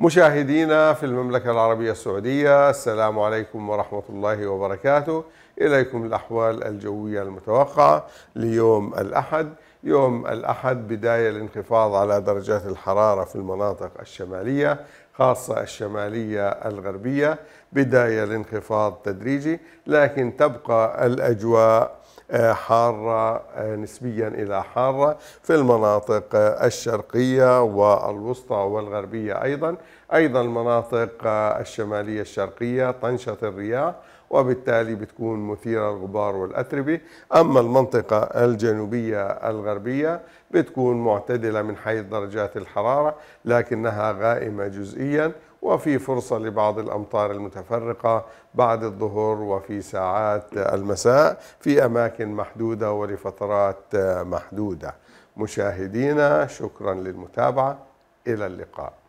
مشاهدينا في المملكة العربية السعودية السلام عليكم ورحمة الله وبركاته إليكم الأحوال الجوية المتوقعة ليوم الأحد يوم الأحد بداية الانخفاض على درجات الحرارة في المناطق الشمالية خاصة الشمالية الغربية بداية لانخفاض تدريجي لكن تبقى الأجواء آه، حارة آه، نسبيا إلى حارة في المناطق آه، الشرقية والوسطى والغربية أيضا أيضا المناطق الشمالية الشرقية تنشط الرياح وبالتالي بتكون مثيرة الغبار والأتربة أما المنطقة الجنوبية الغربية بتكون معتدلة من حيث درجات الحرارة لكنها غائمة جزئيا نسبيا وفي فرصة لبعض الأمطار المتفرقة بعد الظهر وفي ساعات المساء في أماكن محدودة ولفترات محدودة مشاهدينا شكرا للمتابعة إلى اللقاء